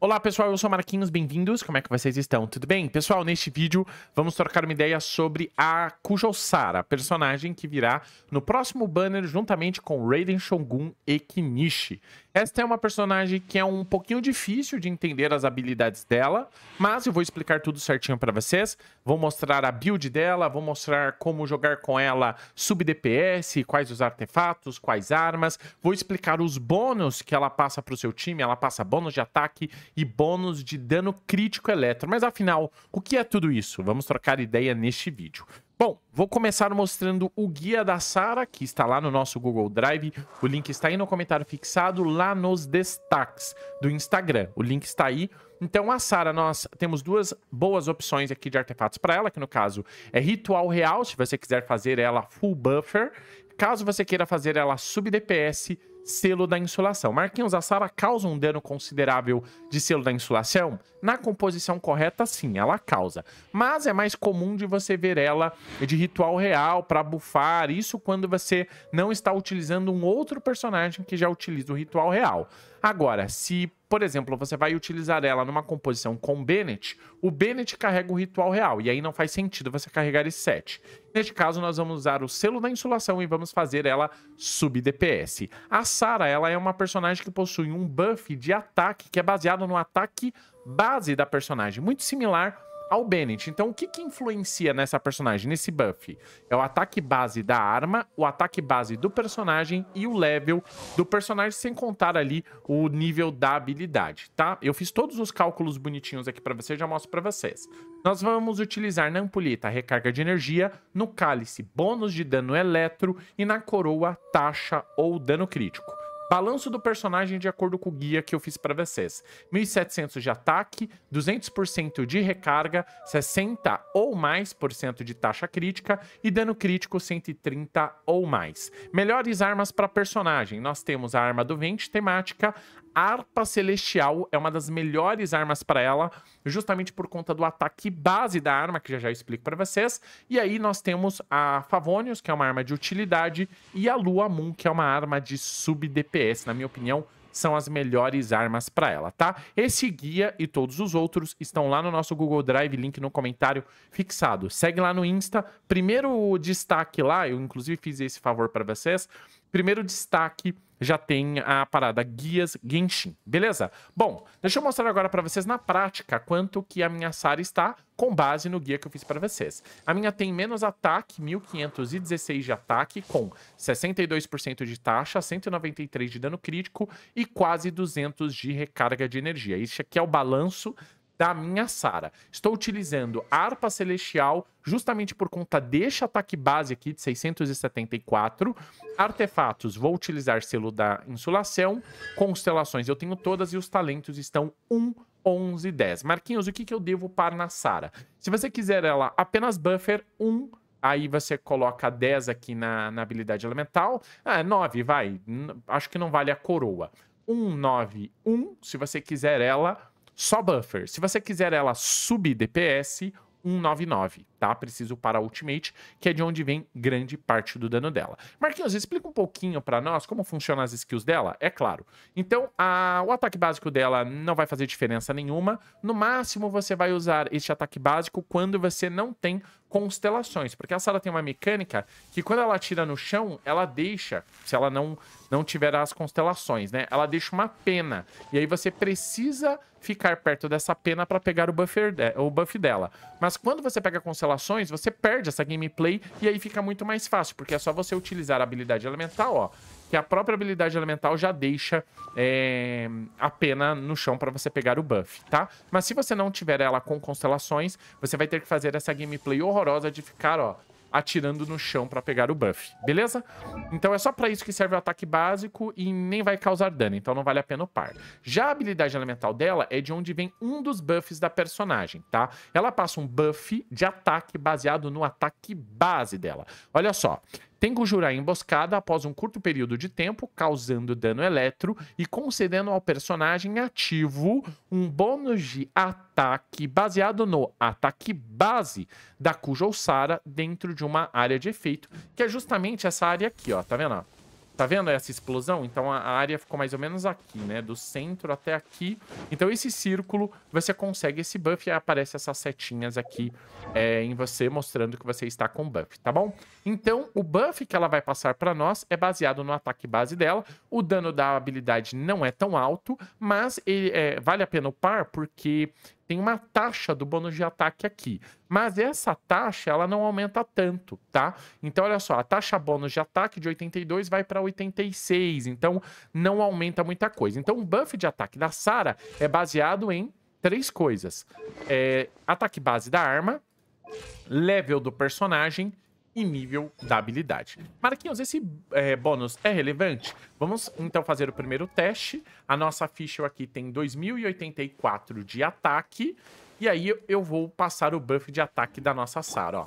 Olá pessoal, eu sou Marquinhos, bem-vindos, como é que vocês estão? Tudo bem? Pessoal, neste vídeo vamos trocar uma ideia sobre a Kujosara, personagem que virá no próximo banner juntamente com Raiden Shogun e Kinishi. Esta é uma personagem que é um pouquinho difícil de entender as habilidades dela, mas eu vou explicar tudo certinho para vocês, vou mostrar a build dela, vou mostrar como jogar com ela sub DPS, quais os artefatos, quais armas, vou explicar os bônus que ela passa para o seu time, ela passa bônus de ataque e bônus de dano crítico eletro. Mas afinal, o que é tudo isso? Vamos trocar ideia neste vídeo. Bom, vou começar mostrando o guia da Sara, que está lá no nosso Google Drive. O link está aí no comentário fixado, lá nos destaques do Instagram. O link está aí. Então, a Sara, nós temos duas boas opções aqui de artefatos para ela, que no caso é Ritual Real, se você quiser fazer ela full buffer. Caso você queira fazer ela sub DPS, selo da insulação. Marquinhos, a Sara causa um dano considerável de selo da insulação Na composição correta, sim, ela causa. Mas é mais comum de você ver ela de ritual real para bufar, isso quando você não está utilizando um outro personagem que já utiliza o ritual real. Agora, se, por exemplo, você vai utilizar ela numa composição com Bennett, o Bennett carrega o ritual real, e aí não faz sentido você carregar esse set Neste caso, nós vamos usar o selo da insulação e vamos fazer ela sub DPS. A Sara, ela é uma personagem que possui um buff de ataque que é baseado no ataque base da personagem, muito similar ao Bennett. Então, o que, que influencia nessa personagem, nesse buff? É o ataque base da arma, o ataque base do personagem e o level do personagem, sem contar ali o nível da habilidade, tá? Eu fiz todos os cálculos bonitinhos aqui para vocês, já mostro para vocês. Nós vamos utilizar na ampulheta recarga de energia, no cálice bônus de dano eletro e na coroa taxa ou dano crítico. Balanço do personagem de acordo com o guia que eu fiz para vocês. 1700 de ataque, 200% de recarga, 60 ou mais por cento de taxa crítica e dano crítico 130 ou mais. Melhores armas para personagem. Nós temos a arma do vento temática, Harpa Celestial é uma das melhores armas para ela, justamente por conta do ataque base da arma, que já já explico para vocês. E aí nós temos a Favonius, que é uma arma de utilidade, e a Lua Moon, que é uma arma de sub-DPS. Na minha opinião, são as melhores armas para ela, tá? Esse guia e todos os outros estão lá no nosso Google Drive, link no comentário fixado. Segue lá no Insta. Primeiro destaque lá, eu inclusive fiz esse favor para vocês, Primeiro destaque já tem a parada Guias Genshin, beleza? Bom, deixa eu mostrar agora para vocês na prática quanto que a minha Sara está com base no guia que eu fiz para vocês. A minha tem menos ataque, 1516 de ataque, com 62% de taxa, 193 de dano crítico e quase 200 de recarga de energia. Isso aqui é o balanço da minha Sara. Estou utilizando Arpa Celestial justamente por conta deste ataque base aqui de 674. Artefatos, vou utilizar selo da insulação. Constelações, eu tenho todas e os talentos estão 1 11 10. Marquinhos, o que, que eu devo para na Sara? Se você quiser ela apenas buffer 1 Aí você coloca 10 aqui na, na habilidade elemental. Ah, 9, vai. Acho que não vale a coroa. 191, se você quiser ela, só buffer. Se você quiser ela sub DPS, 199 tá? Preciso para Ultimate, que é de onde vem grande parte do dano dela. Marquinhos, explica um pouquinho para nós como funcionam as skills dela? É claro. Então, a, o ataque básico dela não vai fazer diferença nenhuma. No máximo, você vai usar este ataque básico quando você não tem constelações, porque a sala tem uma mecânica que quando ela atira no chão, ela deixa, se ela não não tiver as constelações, né? Ela deixa uma pena. E aí você precisa ficar perto dessa pena para pegar o, buffer de, o buff dela. Mas quando você pega a constelação você perde essa gameplay e aí fica muito mais fácil, porque é só você utilizar a habilidade elemental, ó, que a própria habilidade elemental já deixa é, a pena no chão para você pegar o buff, tá? Mas se você não tiver ela com constelações, você vai ter que fazer essa gameplay horrorosa de ficar, ó, atirando no chão para pegar o buff, beleza? Então é só para isso que serve o ataque básico e nem vai causar dano, então não vale a pena o par. Já a habilidade elemental dela é de onde vem um dos buffs da personagem, tá? Ela passa um buff de ataque baseado no ataque base dela. Olha só, Tengu-jura é emboscada após um curto período de tempo, causando dano eletro e concedendo ao personagem ativo um bônus de ataque baseado no ataque base da Kujo Sara dentro de uma área de efeito, que é justamente essa área aqui, ó, tá vendo? Tá vendo essa explosão? Então a área ficou mais ou menos aqui, né? Do centro até aqui. Então esse círculo, você consegue esse buff e aparece essas setinhas aqui é, em você, mostrando que você está com buff, tá bom? Então o buff que ela vai passar para nós é baseado no ataque base dela. O dano da habilidade não é tão alto, mas ele, é, vale a pena upar porque tem uma taxa do bônus de ataque aqui. Mas essa taxa, ela não aumenta tanto, tá? Então, olha só, a taxa bônus de ataque de 82 vai para 86, então não aumenta muita coisa. Então, o buff de ataque da Sara é baseado em três coisas. É, ataque base da arma, level do personagem e nível da habilidade. Marquinhos, esse é, bônus é relevante? Vamos então fazer o primeiro teste. A nossa ficha aqui tem 2084 de ataque. E aí eu vou passar o buff de ataque da nossa Sarah, ó.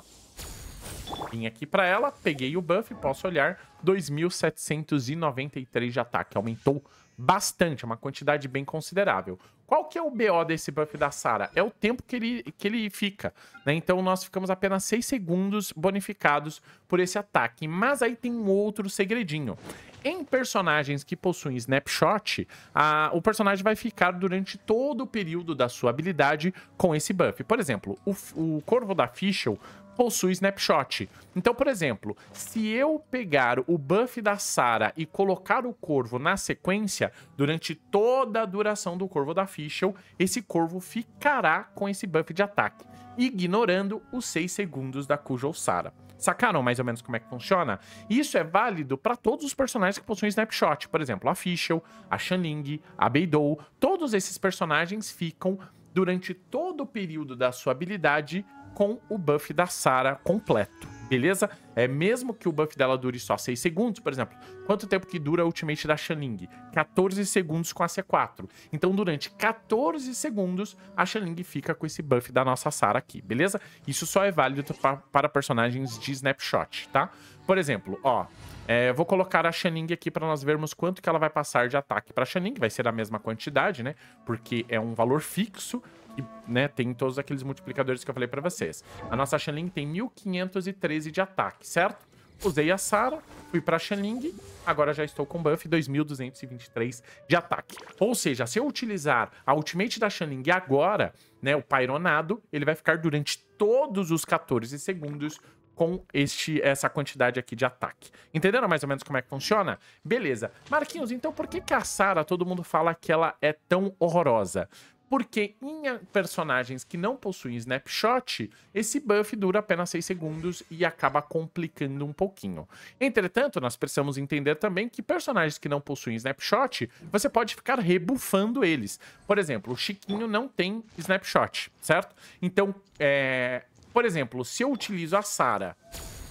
Vim aqui para ela, peguei o buff, posso olhar, 2.793 de ataque. Aumentou bastante, é uma quantidade bem considerável. Qual que é o BO desse buff da Sara? É o tempo que ele, que ele fica, né? Então nós ficamos apenas 6 segundos bonificados por esse ataque. Mas aí tem um outro segredinho. Em personagens que possuem snapshot, a, o personagem vai ficar durante todo o período da sua habilidade com esse buff. Por exemplo, o, o Corvo da Fischl possui snapshot. Então, por exemplo, se eu pegar o buff da Sara e colocar o corvo na sequência, durante toda a duração do corvo da Fischl, esse corvo ficará com esse buff de ataque, ignorando os 6 segundos da Cujo ou Sara. Sacaram mais ou menos como é que funciona? Isso é válido para todos os personagens que possuem snapshot. Por exemplo, a Fischl, a Shanling, a Beidou. Todos esses personagens ficam, durante todo o período da sua habilidade, com o buff da Sara completo, beleza? É mesmo que o buff dela dure só 6 segundos, por exemplo. Quanto tempo que dura a ultimate da Shanling? 14 segundos com a C4. Então, durante 14 segundos, a Shanling fica com esse buff da nossa Sara aqui, beleza? Isso só é válido pra, para personagens de snapshot, tá? Por exemplo, ó, é, vou colocar a Shanning aqui para nós vermos quanto que ela vai passar de ataque para Shanning. Vai ser a mesma quantidade, né? Porque é um valor fixo. E né, tem todos aqueles multiplicadores que eu falei para vocês. A nossa Xanling tem 1513 de ataque, certo? Usei a Sara, fui pra Xanling, agora já estou com buff 2223 de ataque. Ou seja, se eu utilizar a ultimate da Xanling agora, né, o Pyronado, ele vai ficar durante todos os 14 segundos com este, essa quantidade aqui de ataque. Entenderam mais ou menos como é que funciona? Beleza. Beleza. Marquinhos, então por que, que a Sara todo mundo fala que ela é tão horrorosa? porque em personagens que não possuem snapshot, esse buff dura apenas 6 segundos e acaba complicando um pouquinho. Entretanto, nós precisamos entender também que personagens que não possuem snapshot, você pode ficar rebufando eles. Por exemplo, o Chiquinho não tem snapshot, certo? Então, é... por exemplo, se eu utilizo a Sara,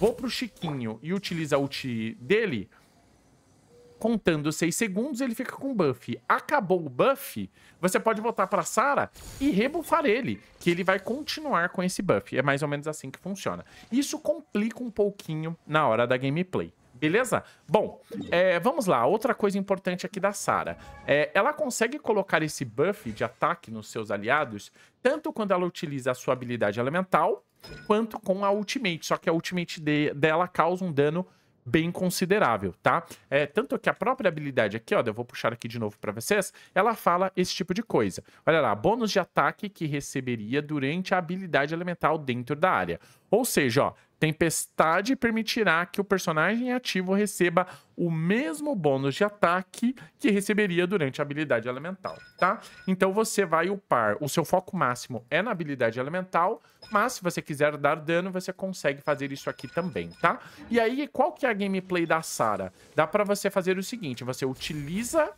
vou pro Chiquinho e utilizo a ult dele, contando 6 segundos, ele fica com buff. Acabou o buff, você pode voltar para Sara e rebufar ele, que ele vai continuar com esse buff. É mais ou menos assim que funciona. Isso complica um pouquinho na hora da gameplay. Beleza? Bom, é, vamos lá. Outra coisa importante aqui da Sara. É, ela consegue colocar esse buff de ataque nos seus aliados, tanto quando ela utiliza a sua habilidade elemental, quanto com a ultimate. Só que a ultimate de, dela causa um dano bem considerável, tá? É, tanto que a própria habilidade aqui, ó, eu vou puxar aqui de novo para vocês, ela fala esse tipo de coisa. Olha lá, bônus de ataque que receberia durante a habilidade elemental dentro da área. Ou seja, ó, Tempestade permitirá que o personagem ativo receba o mesmo bônus de ataque que receberia durante a habilidade elemental, tá? Então você vai upar, o seu foco máximo é na habilidade elemental, mas se você quiser dar dano, você consegue fazer isso aqui também, tá? E aí, qual que é a gameplay da Sara? Dá para você fazer o seguinte, você utiliza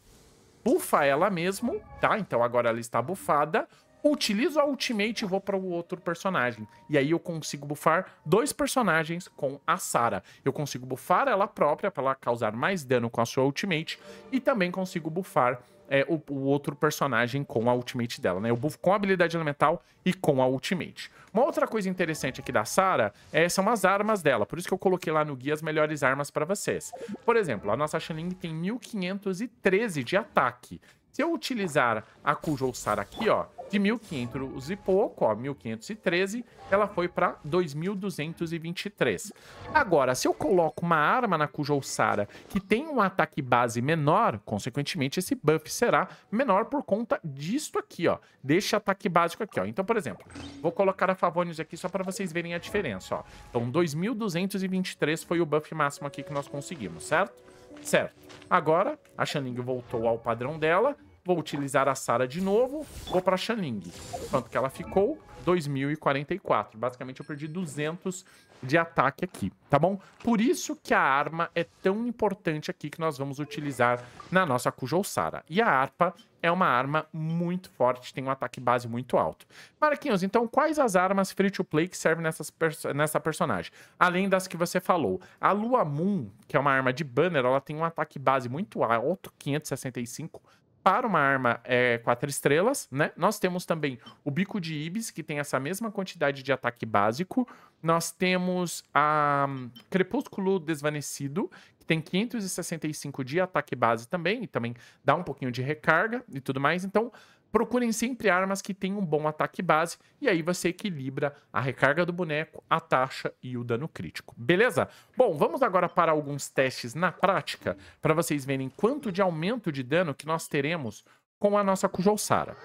bufa ela mesmo, tá? Então agora ela está bufada utilizo a Ultimate e vou para o outro personagem. E aí eu consigo bufar dois personagens com a Sara. Eu consigo bufar ela própria para ela causar mais dano com a sua Ultimate e também consigo bufar é, o, o, outro personagem com a ultimate dela, né? Eu buffo com a habilidade elemental e com a ultimate. Uma outra coisa interessante aqui da Sara é, são as armas dela, por isso que eu coloquei lá no guia as melhores armas para vocês. Por exemplo, a nossa Shanling tem 1513 de ataque. Se eu utilizar a Kujou Sara aqui, ó, de 1500 e pouco, ó, 1513, ela foi para 2223. Agora, se eu coloco uma arma na cuja alçara que tem um ataque base menor, consequentemente esse buff será menor por conta disto aqui, ó, deste ataque básico aqui, ó. Então, por exemplo, vou colocar a Favonius aqui só para vocês verem a diferença, ó. Então, 2223 foi o buff máximo aqui que nós conseguimos, certo? Certo. Agora, a Xaning voltou ao padrão dela. Vou utilizar a Sara de novo, vou para Xanling. Quanto que ela ficou? 2044. Basicamente eu perdi 200 de ataque aqui, tá bom? Por isso que a arma é tão importante aqui que nós vamos utilizar na nossa Kujou Sara. E a harpa é uma arma muito forte, tem um ataque base muito alto. Marquinhos, então quais as armas free-to-play que servem nessas perso nessa personagem? Além das que você falou. A Lua Moon, que é uma arma de banner, ela tem um ataque base muito alto, 565, para uma arma é, quatro estrelas, né? Nós temos também o bico de ibis, que tem essa mesma quantidade de ataque básico. Nós temos a um, Crepúsculo Desvanecido, que tem 565 de ataque base também, e também dá um pouquinho de recarga e tudo mais. Então, Procurem sempre armas que tenham um bom ataque base e aí você equilibra a recarga do boneco, a taxa e o dano crítico. Beleza? Bom, vamos agora para alguns testes na prática para vocês verem quanto de aumento de dano que nós teremos com a nossa Kujousara.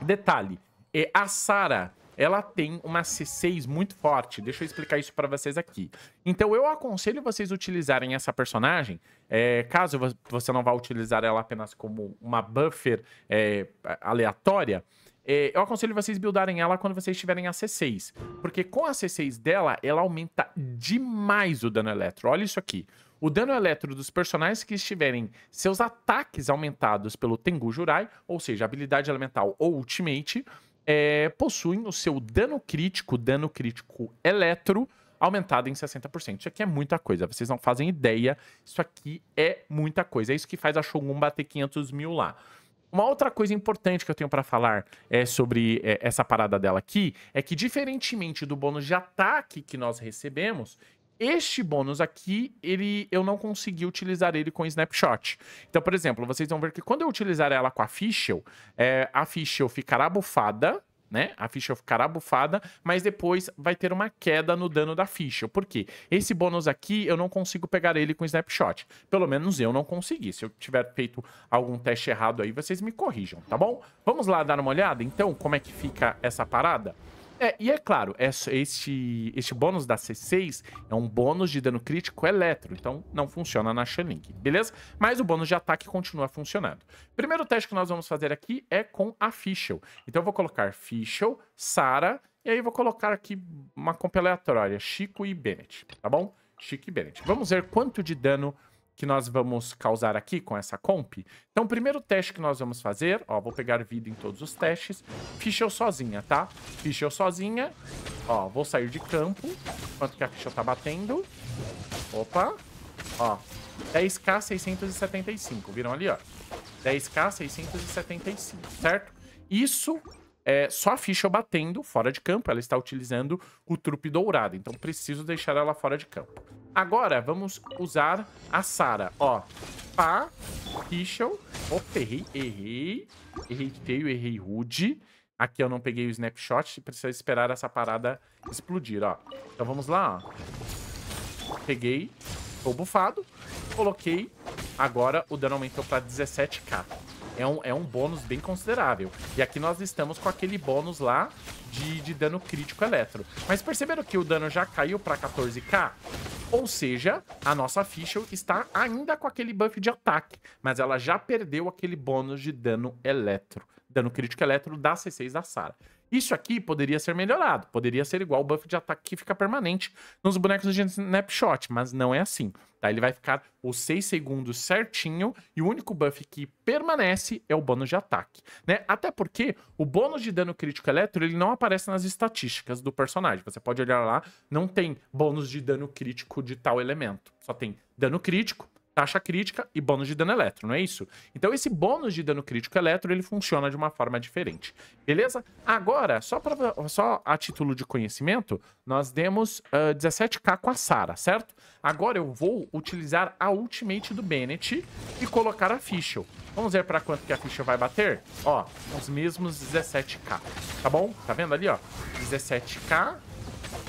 Detalhe, é a Sara ela tem uma C6 muito forte. Deixa eu explicar isso para vocês aqui. Então, eu aconselho vocês utilizarem essa personagem, é, caso você não vá utilizar ela apenas como uma buffer é, aleatória, é, eu aconselho vocês buildarem ela quando vocês tiverem a C6. Porque com a C6 dela, ela aumenta demais o dano eletro. Olha isso aqui. O dano eletro dos personagens que estiverem seus ataques aumentados pelo Tengu Jurai, ou seja, habilidade elemental ou ultimate, é, possuem o seu dano crítico, dano crítico eletro, aumentado em 60%. Isso aqui é muita coisa, vocês não fazem ideia. Isso aqui é muita coisa. É isso que faz a Shogun bater 500 mil lá. Uma outra coisa importante que eu tenho para falar é sobre é, essa parada dela aqui é que, diferentemente do bônus de ataque que nós recebemos, este bônus aqui, ele, eu não consegui utilizar ele com snapshot. Então, por exemplo, vocês vão ver que quando eu utilizar ela com a Fischl, é, a Fischl ficará bufada, né? A ficha ficará bufada, mas depois vai ter uma queda no dano da ficha. Por quê? Esse bônus aqui eu não consigo pegar ele com snapshot. Pelo menos eu não consegui. Se eu tiver feito algum teste errado aí, vocês me corrijam, tá bom? Vamos lá dar uma olhada então como é que fica essa parada? É, e é claro, esse bônus da C6 é um bônus de dano crítico eletro, então não funciona na Shanlink, beleza? Mas o bônus de ataque continua funcionando. Primeiro teste que nós vamos fazer aqui é com a Fischl. Então eu vou colocar Fischl, Sara, e aí vou colocar aqui uma compra aleatória, Chico e Bennett, tá bom? Chico e Bennett. Vamos ver quanto de dano que nós vamos causar aqui com essa comp. Então, o primeiro teste que nós vamos fazer, ó, vou pegar vida em todos os testes. Ficha eu sozinha, tá? Ficha eu sozinha. Ó, vou sair de campo, quanto que a ficha tá batendo. Opa. Ó, 10k 675, viram ali, ó. 10k 675, certo? Isso é, só a Fischl batendo fora de campo. Ela está utilizando o trupe dourado, então preciso deixar ela fora de campo. Agora, vamos usar a Sara. Ó, pá, Fischl. Opa, errei, errei. Errei feio, errei rude. Aqui eu não peguei o snapshot, precisa esperar essa parada explodir, ó. Então vamos lá, ó. Peguei, tô bufado, coloquei. Agora o dano aumentou pra 17k é um, é um bônus bem considerável. E aqui nós estamos com aquele bônus lá de, de dano crítico eletro. Mas perceberam que o dano já caiu para 14k? Ou seja, a nossa ficha está ainda com aquele buff de ataque, mas ela já perdeu aquele bônus de dano eletro. Dano crítico elétrico da C6 da Sara. Isso aqui poderia ser melhorado, poderia ser igual o buff de ataque que fica permanente nos bonecos de snapshot, mas não é assim. Tá? Ele vai ficar os 6 segundos certinho e o único buff que permanece é o bônus de ataque. Né? Até porque o bônus de dano crítico elétrico ele não aparece nas estatísticas do personagem. Você pode olhar lá, não tem bônus de dano crítico de tal elemento. Só tem dano crítico, taxa crítica e bônus de dano eletro, não é isso? Então esse bônus de dano crítico eletro, ele funciona de uma forma diferente, beleza? Agora, só, pra, só a título de conhecimento, nós demos uh, 17k com a Sara, certo? Agora eu vou utilizar a ultimate do Bennett e colocar a Fischl. Vamos ver para quanto que a ficha vai bater? Ó, os mesmos 17k, tá bom? Tá vendo ali, ó? 17k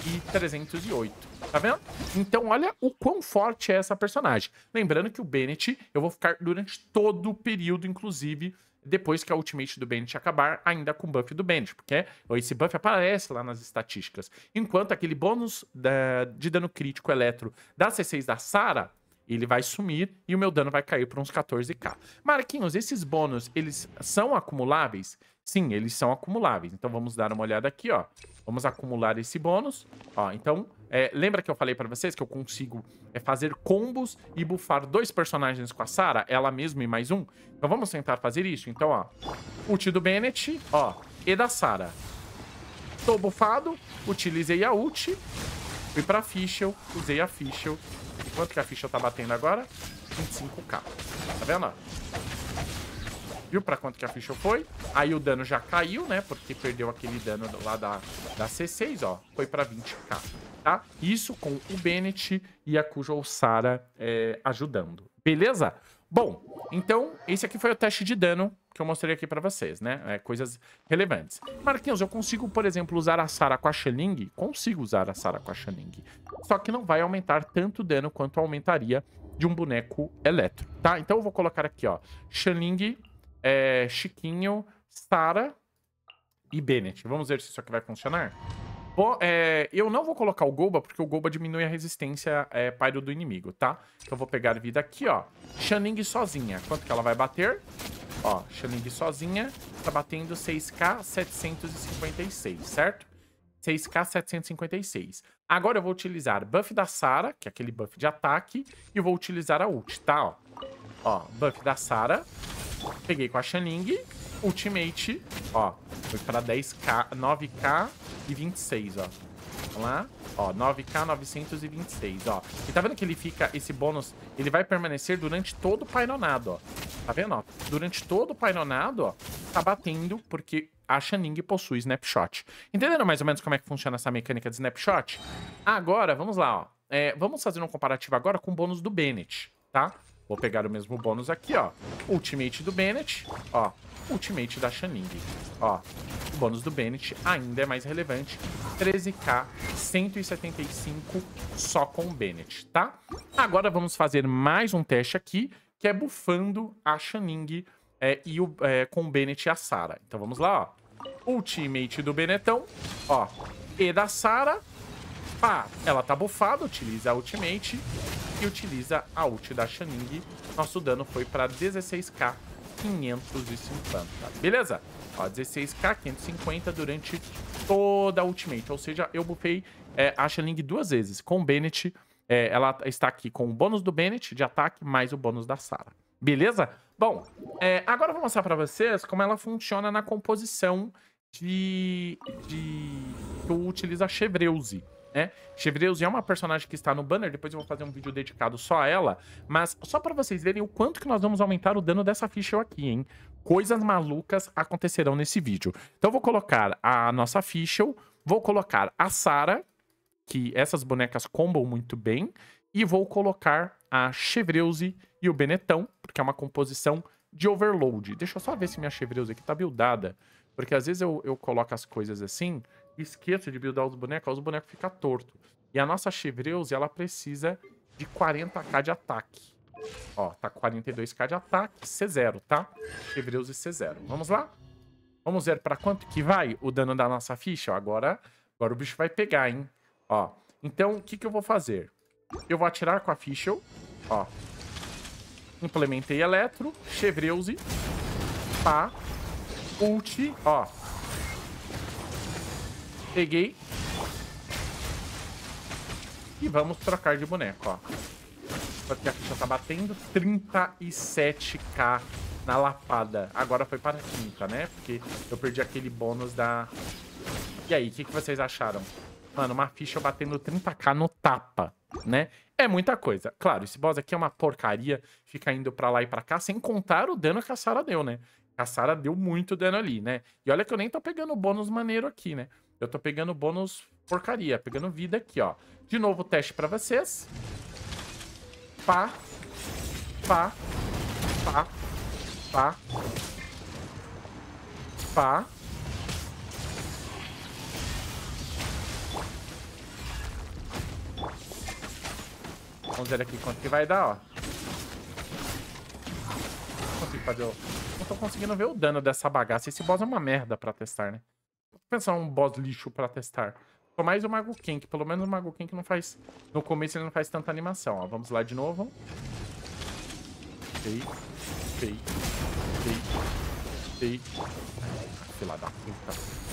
e 308. Tá vendo? Então, olha o quão forte é essa personagem. Lembrando que o Bennett, eu vou ficar durante todo o período, inclusive depois que a ultimate do Bennett acabar, ainda com o buff do Bennett, porque esse buff aparece lá nas estatísticas. Enquanto aquele bônus da, de dano crítico eletro da C6 da Sara, ele vai sumir e o meu dano vai cair para uns 14k. Marquinhos, esses bônus, eles são acumuláveis? Sim, eles são acumuláveis. Então vamos dar uma olhada aqui, ó. Vamos acumular esse bônus. Ó, então, é, lembra que eu falei pra vocês que eu consigo é, fazer combos e bufar dois personagens com a Sarah, ela mesma e mais um? Então vamos tentar fazer isso. Então, ó, ult do Bennett, ó, e da Sarah. Tô bufado, utilizei a ult, fui pra Fischl, usei a Fischl. quanto que a Fischl tá batendo agora? 25k. Tá vendo, ó? viu pra quanto que a ficha foi. Aí o dano já caiu, né? Porque perdeu aquele dano lá da, da C6, ó. Foi pra 20k, tá? Isso com o Bennett e a Cujo Alçara é, ajudando. Beleza? Bom, então esse aqui foi o teste de dano que eu mostrei aqui pra vocês, né? É, coisas relevantes. Marquinhos, eu consigo, por exemplo, usar a Sara com a Xeling? Consigo usar a Sara com a Xeling. Só que não vai aumentar tanto dano quanto aumentaria de um boneco elétrico, tá? Então eu vou colocar aqui, ó, Xeling é, Chiquinho, Sara e Bennett. Vamos ver se isso aqui vai funcionar. Bom, é, eu não vou colocar o Goba porque o Goba diminui a resistência é, pyro do inimigo, tá? Então eu vou pegar vida aqui, ó. Xaning sozinha. Quanto que ela vai bater? Ó, Xaning sozinha tá batendo 6k 756, certo? 6k 756. Agora eu vou utilizar buff da Sara, que é aquele buff de ataque, e vou utilizar a ult, tá? Ó. Ó, buff da Sara. Peguei com a Shanning. Ultimate. Ó, foi pra 10k, 9k e 26, ó. Vamos lá. Ó, 9k, 926, ó. E tá vendo que ele fica, esse bônus, ele vai permanecer durante todo o painelado ó. Tá vendo, ó? Durante todo o painelado ó, tá batendo, porque a Shaning possui snapshot. Entenderam mais ou menos como é que funciona essa mecânica de snapshot? Agora, vamos lá, ó. É, vamos fazer um comparativo agora com o bônus do Bennett, tá? Vou pegar o mesmo bônus aqui, ó. Ultimate do Bennett, ó. Ultimate da Shanning. ó. O bônus do Bennett ainda é mais relevante. 13k, 175 só com o Bennett, tá? Agora vamos fazer mais um teste aqui, que é bufando a Shanning é, e o, é, com o Bennett e a Sara. Então vamos lá, ó. Ultimate do Benetão, ó. E da Sara. Pá, ah, ela tá bufada, utiliza a ultimate utiliza a ult da Xaning. Nosso dano foi para 16k 550, beleza? Ó, 16k 550 durante toda a ultimate, ou seja, eu bufei é, a Xaning duas vezes, com o Bennett, é, ela está aqui com o bônus do Bennett de ataque, mais o bônus da Sara, beleza? Bom, é, agora eu vou mostrar para vocês como ela funciona na composição de, de que utiliza a Chevreuse né? Chevreuse é uma personagem que está no banner, depois eu vou fazer um vídeo dedicado só a ela, mas só para vocês verem o quanto que nós vamos aumentar o dano dessa ficha aqui, hein? Coisas malucas acontecerão nesse vídeo. Então eu vou colocar a nossa ficha, vou colocar a Sara, que essas bonecas combam muito bem, e vou colocar a Chevreuse e o Benetão, porque é uma composição de overload. Deixa eu só ver se minha Chevreuse aqui tá buildada, porque às vezes eu, eu coloco as coisas assim esqueça de buildar os bonecos, os bonecos ficam torto. E a nossa Chevreuse, ela precisa de 40k de ataque. Ó, tá 42k de ataque, C0, tá? Chevreuse C0. Vamos lá? Vamos ver para quanto que vai o dano da nossa ficha. agora, agora o bicho vai pegar, hein? Ó, então o que, que eu vou fazer? Eu vou atirar com a ficha, ó. Implementei eletro, Chevreuse, pá, ult, ó. Peguei. E vamos trocar de boneco, ó. Porque a ficha tá batendo 37k na lapada. Agora foi para quinta, né? Porque eu perdi aquele bônus da... E aí, o que, que vocês acharam? Mano, uma ficha batendo 30k no tapa, né? É muita coisa. Claro, esse boss aqui é uma porcaria. Fica indo pra lá e pra cá, sem contar o dano que a Sara deu, né? A Sara deu muito dano ali, né? E olha que eu nem tô pegando bônus maneiro aqui, né? Eu tô pegando bônus porcaria, pegando vida aqui, ó. De novo, teste pra vocês. Pá. Pá. Pá. Pá. Pá. Vamos ver aqui quanto que vai dar, ó. Não consigo fazer o... Não tô conseguindo ver o dano dessa bagaça. Esse boss é uma merda pra testar, né? pensar um boss lixo pra testar. Só mais o Mago Kink. que pelo menos o Mago Kink que não faz... No começo ele não faz tanta animação, ó. Vamos lá de novo. Fei. Fei. Fei. Fei. Filha da puta.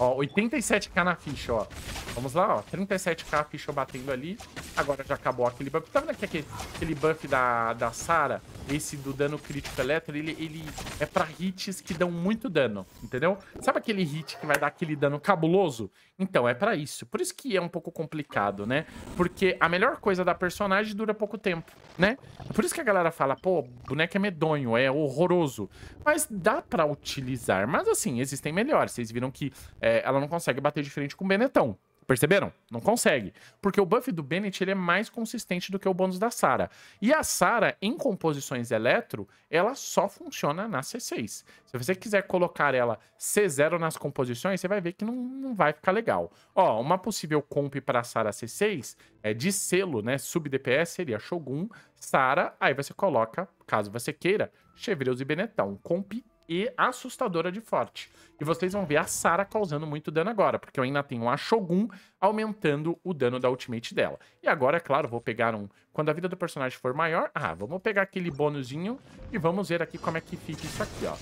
Ó, 87k na ficha, ó. Vamos lá, ó. 37k ficha batendo ali. Agora já acabou aquele buff. Tá vendo aqui aquele, aquele buff da, da Sarah? Esse do dano crítico elétrico, ele, ele é pra hits que dão muito dano, entendeu? Sabe aquele hit que vai dar aquele dano cabuloso? Então, é pra isso. Por isso que é um pouco complicado, né? Porque a melhor coisa da personagem dura pouco tempo, né? Por isso que a galera fala, pô, boneco é medonho, é horroroso. Mas dá pra utilizar. Mas assim, existem melhores. Vocês viram que é, ela não consegue bater de frente com o Benetão Perceberam? Não consegue. Porque o buff do Bennett ele é mais consistente do que o bônus da Sara. E a Sara, em composições eletro, ela só funciona na C6. Se você quiser colocar ela C0 nas composições, você vai ver que não, não vai ficar legal. Ó, uma possível comp para Sara C6 é de selo, né? Sub DPS seria Shogun, Sara, aí você coloca, caso você queira, Chevreuse e Benetão. Comp e assustadora de forte. E vocês vão ver a Sara causando muito dano agora, porque eu ainda tenho a Shogun aumentando o dano da ultimate dela. E agora, é claro, vou pegar um... Quando a vida do personagem for maior... Ah, vamos pegar aquele bônusinho e vamos ver aqui como é que fica isso aqui, ó.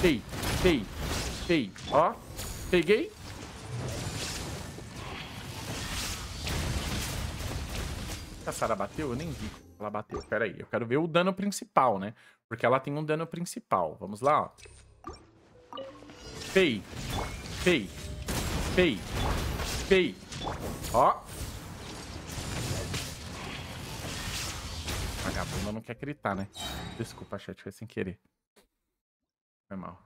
Dei, dei, dei, ó. Peguei. A Sara bateu? Eu nem vi ela bateu. Pera aí, eu quero ver o dano principal, né? Porque ela tem um dano principal. Vamos lá, ó. Pei. Pei. Pei. Pei. Ó. Vagabunda não quer gritar, né? Desculpa, chat, foi sem querer. Foi mal.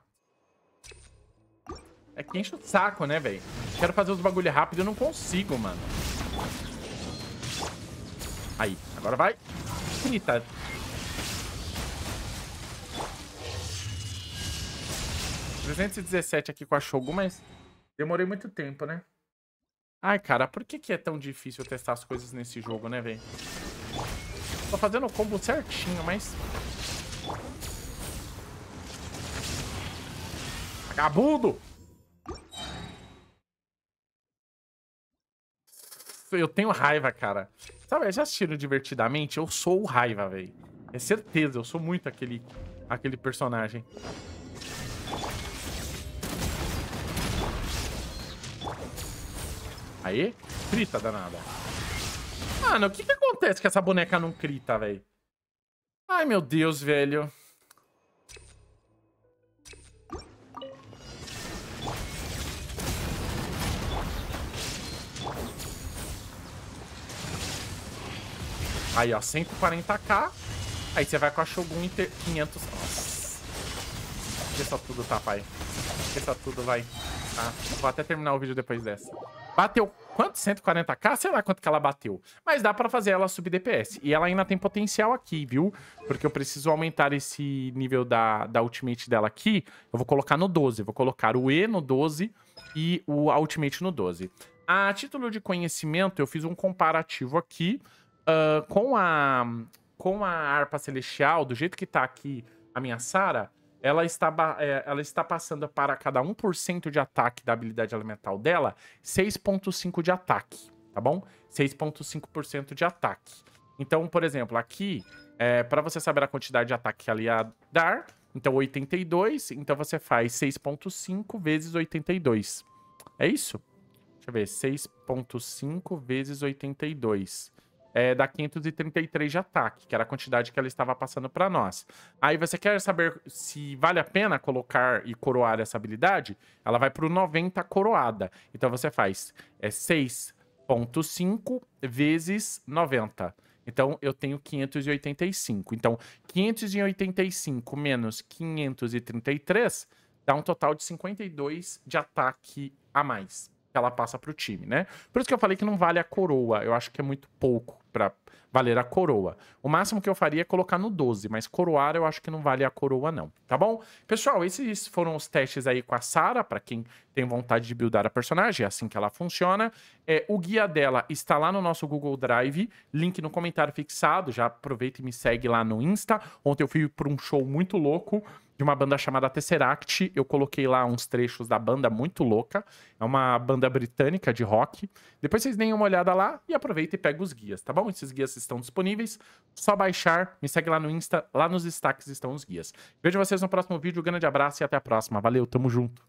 É que enche o saco, né, velho? Quero fazer os bagulho rápido e não consigo, mano. Aí, agora vai. Eita, 317 aqui com a Shogun, mas demorei muito tempo, né? Ai, cara, por que, que é tão difícil testar as coisas nesse jogo, né, velho? Tô fazendo o combo certinho, mas... Vagabundo! Eu tenho raiva, cara. Sabe, já assistiram Divertidamente? Eu sou o raiva, velho. É certeza, eu sou muito aquele, aquele personagem. Aê, crita danada. Mano, o que que acontece que essa boneca não crita, velho? Ai, meu Deus, velho. Aí, ó, 140k. Aí você vai com a Shogun e 500... Nossa. Esqueça tudo, tá, pai. Esqueça tudo, vai. Tá? Vou até terminar o vídeo depois dessa. Bateu quanto? 140k? Sei lá quanto que ela bateu. Mas dá pra fazer ela subir DPS. E ela ainda tem potencial aqui, viu? Porque eu preciso aumentar esse nível da, da ultimate dela aqui. Eu vou colocar no 12. Vou colocar o E no 12 e o ultimate no 12. A título de conhecimento, eu fiz um comparativo aqui uh, com a com a arpa celestial, do jeito que tá aqui a minha Sara, ela está, é, ela está passando para cada 1% de ataque da habilidade elemental dela, 6.5 de ataque, tá bom? 6.5% de ataque. Então, por exemplo, aqui, é, para você saber a quantidade de ataque que ela ia dar, então 82, então você faz 6.5 vezes 82. É isso? Deixa eu ver, 6.5 vezes 82 é, dá 533 de ataque, que era a quantidade que ela estava passando para nós. Aí você quer saber se vale a pena colocar e coroar essa habilidade? Ela vai para o 90 coroada. Então você faz é, 6.5 vezes 90. Então, eu tenho 585. Então, 585 menos 533 dá um total de 52 de ataque a mais que ela passa para o time, né? Por isso que eu falei que não vale a coroa. Eu acho que é muito pouco para valer a coroa. O máximo que eu faria é colocar no 12, mas coroar eu acho que não vale a coroa não, tá bom? Pessoal, esses foram os testes aí com a Sara, para quem tem vontade de buildar a personagem, é assim que ela funciona. É, o guia dela está lá no nosso Google Drive, link no comentário fixado, já aproveita e me segue lá no Insta. Ontem eu fui para um show muito louco, de uma banda chamada Tesseract. Eu coloquei lá uns trechos da banda muito louca. É uma banda britânica de rock. Depois vocês deem uma olhada lá e aproveita e pega os guias, tá bom? Esses guias estão disponíveis. Só baixar, me segue lá no Insta, lá nos destaques estão os guias. Vejo vocês no próximo vídeo. Grande abraço e até a próxima. Valeu, tamo junto.